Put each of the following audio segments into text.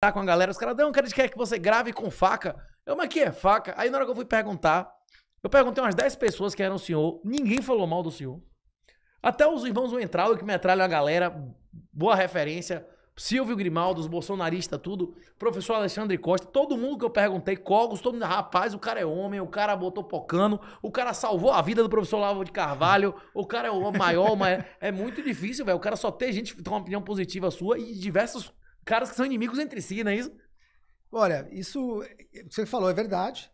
tá com a galera, os caras, não, cara, quer que você grave com faca. Eu, mas que é faca? Aí na hora que eu fui perguntar, eu perguntei umas 10 pessoas que eram o senhor, ninguém falou mal do senhor. Até os irmãos do Entrado que metralham a galera, boa referência. Silvio Grimaldo, os bolsonaristas, tudo. Professor Alexandre Costa, todo mundo que eu perguntei, Cogos, todo mundo, rapaz, o cara é homem, o cara botou pocano, o cara salvou a vida do professor Lavo de Carvalho, o cara é o maior, mas é muito difícil, velho. O cara só tem gente que tem uma opinião positiva sua e diversos caras que são inimigos entre si, não é isso? Olha, isso é, você falou é verdade.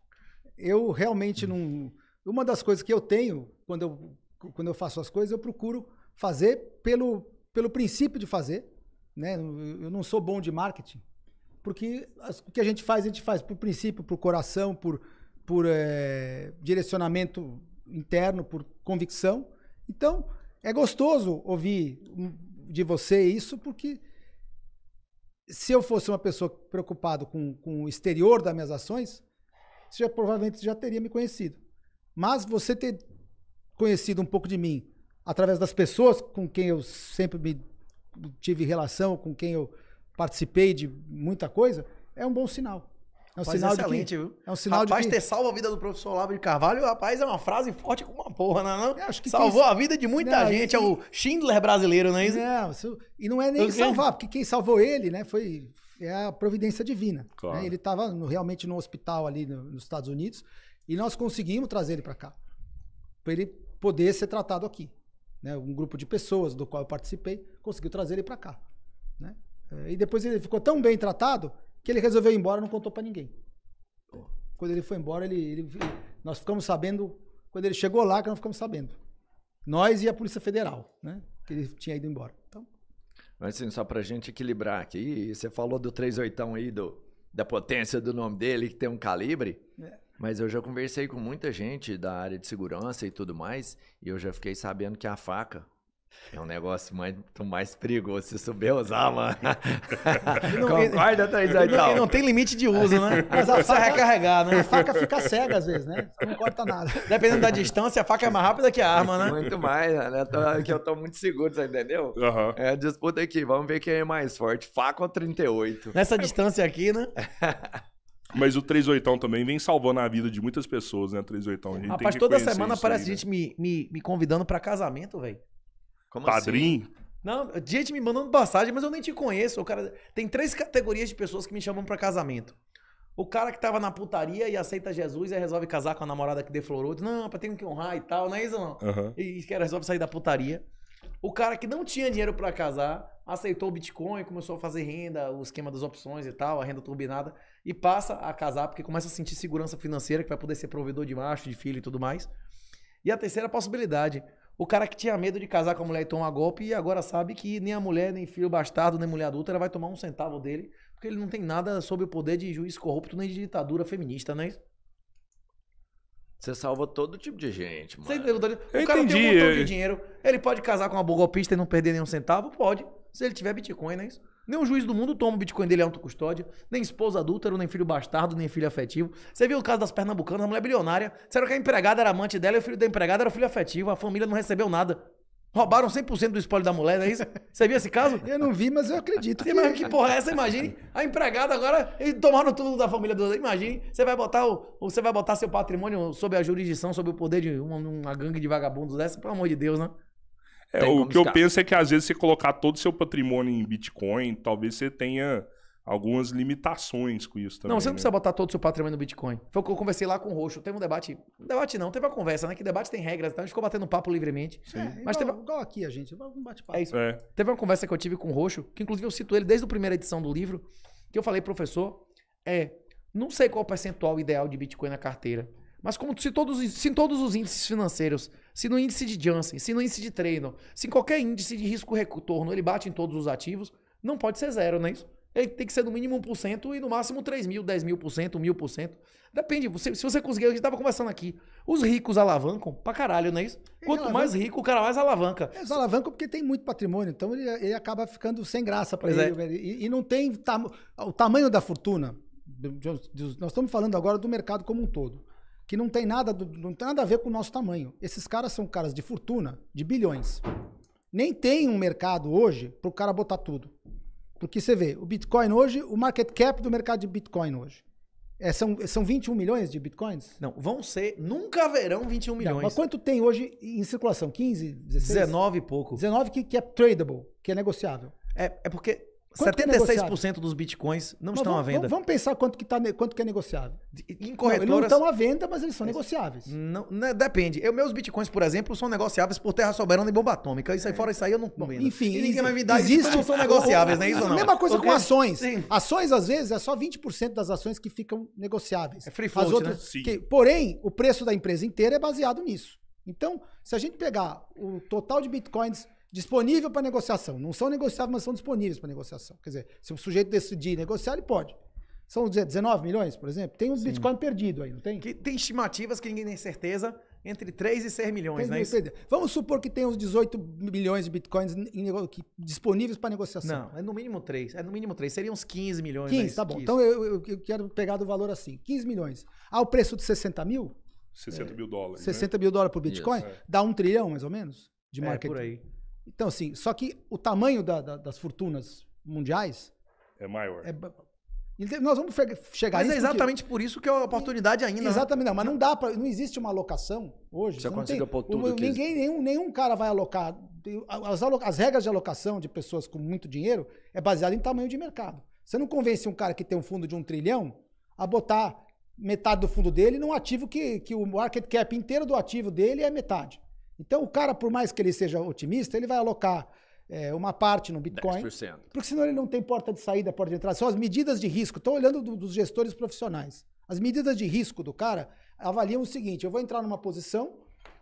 Eu realmente não. Uma das coisas que eu tenho quando eu, quando eu faço as coisas, eu procuro fazer pelo, pelo princípio de fazer. Né? Eu não sou bom de marketing, porque as, o que a gente faz, a gente faz por princípio, por coração, por, por é, direcionamento interno, por convicção. Então, é gostoso ouvir hum, de você isso, porque se eu fosse uma pessoa preocupada com, com o exterior das minhas ações, você já, provavelmente já teria me conhecido. Mas você ter conhecido um pouco de mim através das pessoas com quem eu sempre me tive relação, com quem eu participei de muita coisa, é um bom sinal. É um rapaz, sinal excelente, que, viu? É um sinal rapaz, de que... ter salvo a vida do professor Olavo de Carvalho, rapaz, é uma frase forte como uma porra, né, não é? Não? Acho que Salvou a vida de muita não, gente, que... é o Schindler brasileiro, não é isso? Não, isso... e não é nem okay. salvar, porque quem salvou ele, né, foi é a providência divina. Né? Claro. Né? Ele estava realmente no hospital ali no, nos Estados Unidos e nós conseguimos trazer ele para cá, para ele poder ser tratado aqui. Né? Um grupo de pessoas do qual eu participei conseguiu trazer ele para cá. Né? É, e depois ele ficou tão bem tratado que ele resolveu ir embora não contou para ninguém. Quando ele foi embora, ele, ele, nós ficamos sabendo, quando ele chegou lá, que nós ficamos sabendo. Nós e a Polícia Federal, né? Que ele tinha ido embora. Então. Mas assim, só pra gente equilibrar aqui, você falou do 38 aí, do, da potência do nome dele, que tem um calibre. É. Mas eu já conversei com muita gente da área de segurança e tudo mais, e eu já fiquei sabendo que a faca é um negócio mais, mais perigoso se souber usar, é. mano. Não, Concorda, Thaís Aital? Não tem limite de uso, né? Mas a faca recarregar, é né? A faca fica cega às vezes, né? Não corta nada. Dependendo da distância, a faca é mais rápida que a arma, né? Muito mais, né? Eu tô, que eu tô muito seguro, você entendeu? Uhum. É a disputa aqui, vamos ver quem é mais forte, faca ou 38. Nessa distância aqui, né? Mas o 38 também vem salvando a vida de muitas pessoas, né? 38. Rapaz, toda semana parece aí, né? gente né? me, me, me convidando para casamento, velho. Como Padrim? Assim? Não, gente me mandando passagem, mas eu nem te conheço. O cara tem três categorias de pessoas que me chamam para casamento. O cara que tava na putaria e aceita Jesus e resolve casar com a namorada que deflorou. Diz, não, para ter que honrar e tal, não é isso não. Uhum. E, e resolve sair da putaria. O cara que não tinha dinheiro para casar, aceitou o Bitcoin, começou a fazer renda, o esquema das opções e tal, a renda turbinada, e passa a casar porque começa a sentir segurança financeira, que vai poder ser provedor de macho, de filho e tudo mais. E a terceira possibilidade, o cara que tinha medo de casar com a mulher e tomar golpe, e agora sabe que nem a mulher, nem filho bastardo, nem mulher adulta, ela vai tomar um centavo dele, porque ele não tem nada sobre o poder de juiz corrupto nem de ditadura feminista, né? Você salva todo tipo de gente, mano. Você O eu cara entendi, tem um montão de dinheiro, ele pode casar com uma golpista e não perder nenhum centavo? Pode. Se ele tiver Bitcoin, não é isso? Nenhum juiz do mundo toma o Bitcoin dele autocustódia, nem esposa adúltero, nem filho bastardo, nem filho afetivo. Você viu o caso das pernambucanas, a mulher bilionária, Será que a empregada era amante dela e o filho da empregada era o filho afetivo, a família não recebeu nada. Roubaram 100% do spoiler da mulher, não é isso? Você viu esse caso? Eu não vi, mas eu acredito. Que... que porra é essa? Imagine. A empregada agora, e tomaram tudo da família do. Imagine. Você vai botar o, você vai botar seu patrimônio sob a jurisdição, sob o poder de uma, uma gangue de vagabundos dessa? Pelo amor de Deus, né? É, o que eu penso é que às vezes você colocar todo o seu patrimônio em Bitcoin, talvez você tenha algumas limitações com isso também. Não, você não né? precisa botar todo o seu patrimônio no Bitcoin. Foi o que eu conversei lá com o Roxo. Teve um debate. Um debate não, teve uma conversa, né? Que debate tem regras, então a gente ficou batendo papo livremente. Sim. É, Mas igual, teve... igual aqui, a gente. Um bate-papo. É isso. É. Teve uma conversa que eu tive com o Roxo, que inclusive eu cito ele desde a primeira edição do livro, que eu falei, professor, é. Não sei qual o percentual ideal de Bitcoin na carteira. Mas como se todos, se todos os índices financeiros se no índice de Janssen, se no índice de treino, se em qualquer índice de risco retorno ele bate em todos os ativos, não pode ser zero, não é isso? Ele é, tem que ser no mínimo 1% e no máximo 3 mil, 10 mil por cento, mil por cento. Depende, se, se você conseguir, a gente estava conversando aqui. Os ricos alavancam pra caralho, não é isso? Quanto alavanca, mais rico, o cara mais alavanca. Eles alavancam porque tem muito patrimônio, então ele, ele acaba ficando sem graça para é. ele. É. E, e, não tem tam, o tamanho da fortuna. Nós estamos falando agora do mercado como um todo que não tem nada, não tem nada a ver com o nosso tamanho. Esses caras são caras de fortuna, de bilhões. Nem tem um mercado hoje para o cara botar tudo. Porque você vê, o Bitcoin hoje, o market cap do mercado de Bitcoin hoje. É, são, são 21 milhões de bitcoins? Não, vão ser. Nunca haverão 21 milhões. Não, mas quanto tem hoje em circulação? 15, 16? 19 e pouco. 19 que, que é tradable, que é negociável. É, é porque Quanto 76% é dos bitcoins não mas estão vamos, à venda. Vamos pensar quanto que, tá, quanto que é negociável. Em corretoras... Não, eles não estão à venda, mas eles são negociáveis. Não, né, depende. Eu, meus bitcoins, por exemplo, são negociáveis por terra soberana e bomba atômica. Isso aí é. fora isso aí eu não Bom, vendo. Enfim, e ninguém vai me dar existe, isso, não são negociáveis, né? Isso não. Mesma coisa Porque, com ações. Sim. Ações, às vezes, é só 20% das ações que ficam negociáveis. É free float, As né? outras, né? que, Porém, o preço da empresa inteira é baseado nisso. Então, se a gente pegar o total de bitcoins disponível para negociação. Não são negociáveis, mas são disponíveis para negociação. Quer dizer, se o sujeito decidir negociar, ele pode. São 19 milhões, por exemplo? Tem uns Sim. Bitcoin perdido aí, não tem? Que tem estimativas que ninguém tem certeza, entre 3 e 6 milhões, né? Vamos supor que tem uns 18 milhões de bitcoins disponíveis para negociação. Não, é no mínimo 3. É no mínimo 3. Seriam uns 15 milhões. 15, é tá bom. Então eu, eu, eu, quero pegar do valor assim: 15 milhões. Ao preço de 60 mil? 60 é, mil dólares. 60 né? mil dólares por bitcoin? Yes, é. Dá um trilhão, mais ou menos? De market. É, por aí. Então, assim, só que o tamanho da, da, das fortunas mundiais. É maior. É, nós vamos chegar Mas é exatamente porque... por isso que é a oportunidade ainda. Né? Exatamente, não, mas não dá para. Não existe uma alocação hoje. Você consegue tem, tudo. Ninguém, que... nenhum, nenhum cara vai alocar. As, as regras de alocação de pessoas com muito dinheiro é baseada em tamanho de mercado. Você não convence um cara que tem um fundo de um trilhão a botar metade do fundo dele num ativo que, que o market cap inteiro do ativo dele é metade. Então, o cara, por mais que ele seja otimista, ele vai alocar é, uma parte no Bitcoin. 10%. Porque senão ele não tem porta de saída, porta de entrada. São as medidas de risco. Estou olhando do, dos gestores profissionais. As medidas de risco do cara avaliam o seguinte: eu vou entrar numa posição,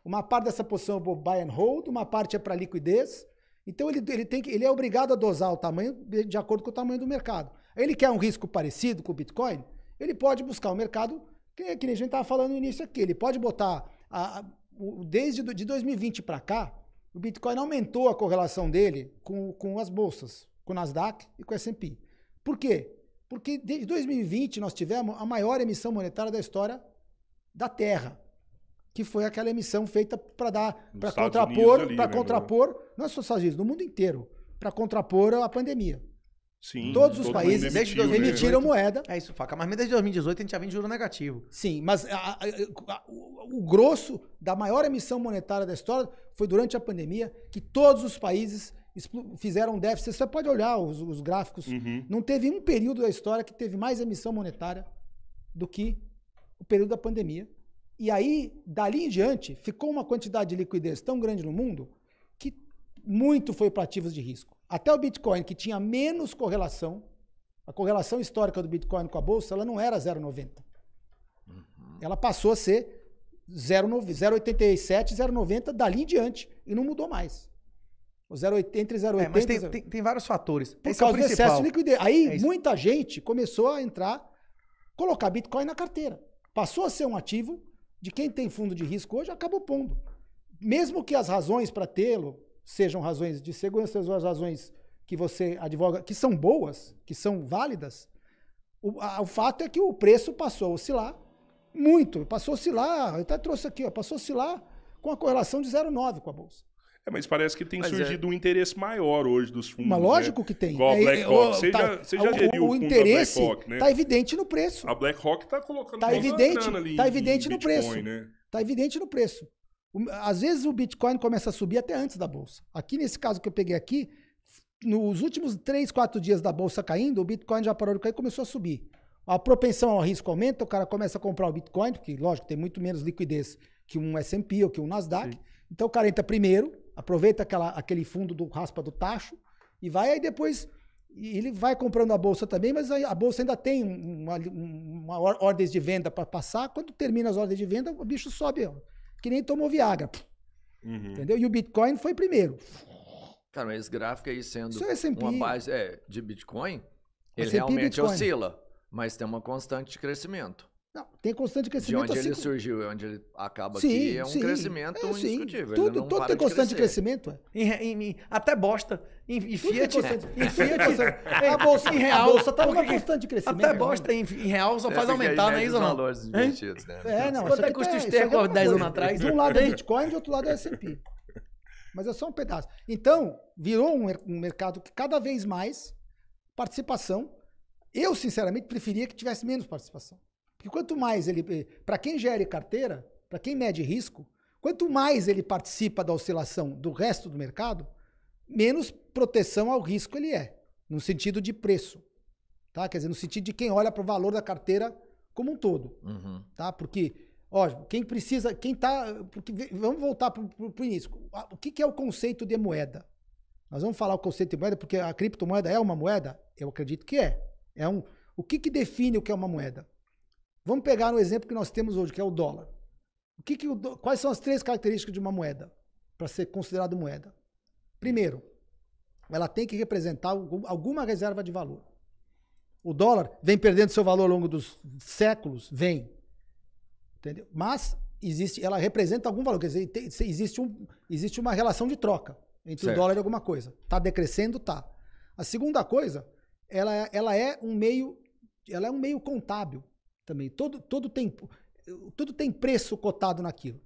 uma parte dessa posição eu vou buy and hold, uma parte é para liquidez. Então ele, ele, tem que, ele é obrigado a dosar o tamanho de acordo com o tamanho do mercado. Ele quer um risco parecido com o Bitcoin, ele pode buscar o um mercado, que, que a gente estava falando no início aqui, ele pode botar a, a desde de 2020 para cá, o Bitcoin aumentou a correlação dele com, com as bolsas, com o Nasdaq e com o S&P. Por quê? Porque desde 2020 nós tivemos a maior emissão monetária da história da Terra, que foi aquela emissão feita para dar para contrapor, para né, contrapor, não é só Estados Unidos, no mundo inteiro, para contrapor a pandemia. Sim. Todos os todo países emitiu, emitiram né? moeda. É isso, faca. Mas desde 2018 a gente já vem de juro negativo. Sim, mas a, a, a, o, o grosso da maior emissão monetária da história foi durante a pandemia, que todos os países fizeram déficit. Você pode olhar os, os gráficos. Uhum. Não teve um período da história que teve mais emissão monetária do que o período da pandemia. E aí, dali em diante, ficou uma quantidade de liquidez tão grande no mundo que muito foi para ativos de risco. Até o Bitcoin, que tinha menos correlação, a correlação histórica do Bitcoin com a bolsa, ela não era 0,90. Uhum. Ela passou a ser 0,87, 0,90 dali em diante e não mudou mais. O 0,80 e 0,80. É, mas tem, 0... tem, tem, vários fatores. Por Esse é causa é do excesso de liquidez. Aí é muita gente começou a entrar, colocar Bitcoin na carteira. Passou a ser um ativo de quem tem fundo de risco hoje, acabou pondo. Mesmo que as razões para tê-lo sejam razões de segurança, sejam as razões que você advoga, que são boas, que são válidas, o, a, o fato é que o preço passou a oscilar muito, passou a oscilar, eu até trouxe aqui, ó, passou a oscilar com a correlação de 0,9 com a Bolsa. É, mas parece que tem mas surgido é. um interesse maior hoje dos fundos. Mas né? lógico né? que tem. Igual a é, BlackRock. É, você, tá, já, você já geriu o, o interesse BlackRock, né? Está evidente no preço. A BlackRock está colocando tá evidente, grana ali. Está evidente, né? tá evidente no preço. Está evidente no preço. Às vezes o Bitcoin começa a subir até antes da bolsa. Aqui nesse caso que eu peguei aqui, nos últimos 3, 4 dias da bolsa caindo, o Bitcoin já parou de cair e começou a subir. A propensão ao risco aumenta, o cara começa a comprar o Bitcoin, porque, lógico, tem muito menos liquidez que um S&P ou que um Nasdaq. Sim. Então o cara entra primeiro, aproveita aquela, aquele fundo do raspa do tacho e vai aí depois... Ele vai comprando a bolsa também, mas a bolsa ainda tem uma, uma ordens de venda para passar. Quando termina as ordens de venda, o bicho sobe que nem tomou Viagra. Uhum. Entendeu? E o Bitcoin foi primeiro. Cara, mas esse gráfico aí sendo é uma base é, de Bitcoin, ele realmente Bitcoin. oscila, mas tem uma constante de crescimento. Não, tem constante crescimento. De onde assim ele surgiu, é onde ele acaba sim, aqui, é um sim, crescimento é, indiscutível. Tudo, tudo tem constante de crescimento. Em, em, em, até bosta. Em, em Fiat. Em Fiat. a bolsa, em real. A bolsa tá numa constante crescimento. Até né? bosta, em, real só faz aumentar, né, Isa? valores divertidos, né? É, não. Quanto é custo os tercos 10 anos atrás? De um lado é Bitcoin, de outro lado é S&P. Mas é só um pedaço. Então, virou um mercado que cada vez mais participação. Eu, sinceramente, preferia que tivesse menos participação. Porque quanto mais ele. Eh, para quem gere carteira, para quem mede risco, quanto mais ele participa da oscilação do resto do mercado, menos proteção ao risco ele é, no sentido de preço. Tá? Quer dizer, no sentido de quem olha para o valor da carteira como um todo. Uhum. Tá? Porque, ó, quem precisa, quem tá. Porque, vamos voltar para o início. O que, que é o conceito de moeda? Nós vamos falar o conceito de moeda, porque a criptomoeda é uma moeda? Eu acredito que é. É um. O que, que define o que é uma moeda? Vamos pegar um exemplo que nós temos hoje, que é o dólar. O que que o do... Quais são as três características de uma moeda para ser considerada moeda? Primeiro, ela tem que representar alguma reserva de valor. O dólar vem perdendo seu valor ao longo dos séculos, vem. Entendeu? Mas existe, ela representa algum valor, quer dizer, tem, existe, um, existe uma relação de troca entre certo. o dólar e alguma coisa. Está decrescendo, tá. A segunda coisa, ela, é, ela é um meio, ela é um meio contábil também. Todo, todo, tem, tudo tem preço cotado naquilo.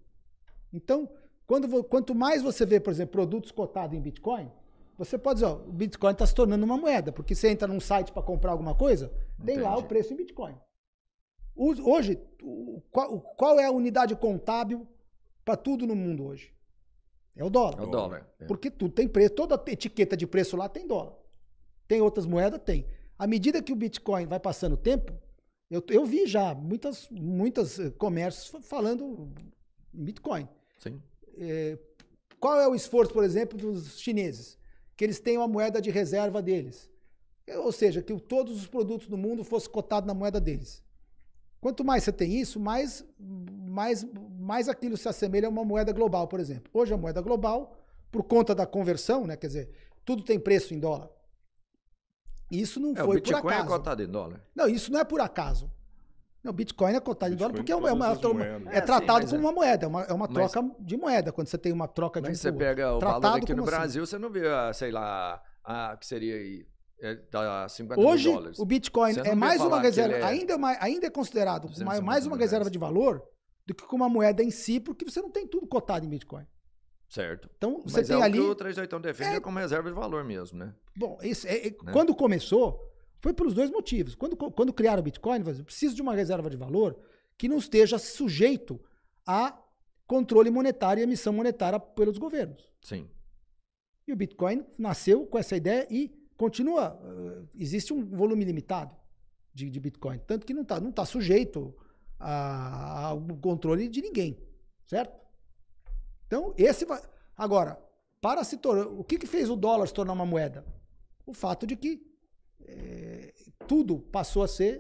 Então, quando, quanto mais você vê, por exemplo, produtos cotados em Bitcoin, você pode dizer, ó, o Bitcoin está se tornando uma moeda, porque você entra num site para comprar alguma coisa, Entendi. tem lá o preço em Bitcoin. Hoje, qual, qual é a unidade contábil para tudo no mundo hoje? É o dólar. É o dólar. É. Porque tudo tem preço, toda etiqueta de preço lá tem dólar. Tem outras moedas? Tem. À medida que o Bitcoin vai passando o tempo, eu, eu vi já muitas, muitas eh, comércios falando Bitcoin. Sim. É, qual é o esforço, por exemplo, dos chineses? Que eles têm uma moeda de reserva deles. Eh, ou seja, que todos os produtos do mundo fossem cotados na moeda deles. Quanto mais você tem isso, mais, mais, mais aquilo se assemelha a uma moeda global, por exemplo. Hoje a moeda global, por conta da conversão, né, quer dizer, tudo tem preço em dólar. Isso não é, foi por acaso. Bitcoin é cotado em dólar. Não, isso não é por acaso. O Bitcoin é cotado em dólar porque é, uma, é, é, é tratado como é. uma moeda, é uma, é uma troca mas, de moeda. Quando você tem uma troca de mas você tipo pega o tratado valor aqui no assim? Brasil, assim? você não vê, ah, sei lá, a ah, que seria aí. Tá Hoje, o Bitcoin é mais uma reserva, é ainda, ainda é considerado mais, mais uma reserva de valor do que com uma moeda em si, porque você não tem tudo cotado em Bitcoin. Certo. Então você Mas é tem é ali. o 381 defende é. é... como reserva de valor mesmo, né? Bom, esse, é, é né? quando começou, foi pelos dois motivos. Quando, quando criaram o Bitcoin, eu preciso de uma reserva de valor que não esteja sujeito a controle monetário e emissão monetária pelos governos. Sim. E o Bitcoin nasceu com essa ideia e continua. Eh, existe um volume limitado de, de Bitcoin, tanto que não está não tá sujeito ao controle de ninguém, certo? Então, esse vai. Agora, para se tornar. O que, que fez o dólar se tornar uma moeda? O fato de que é, tudo passou a ser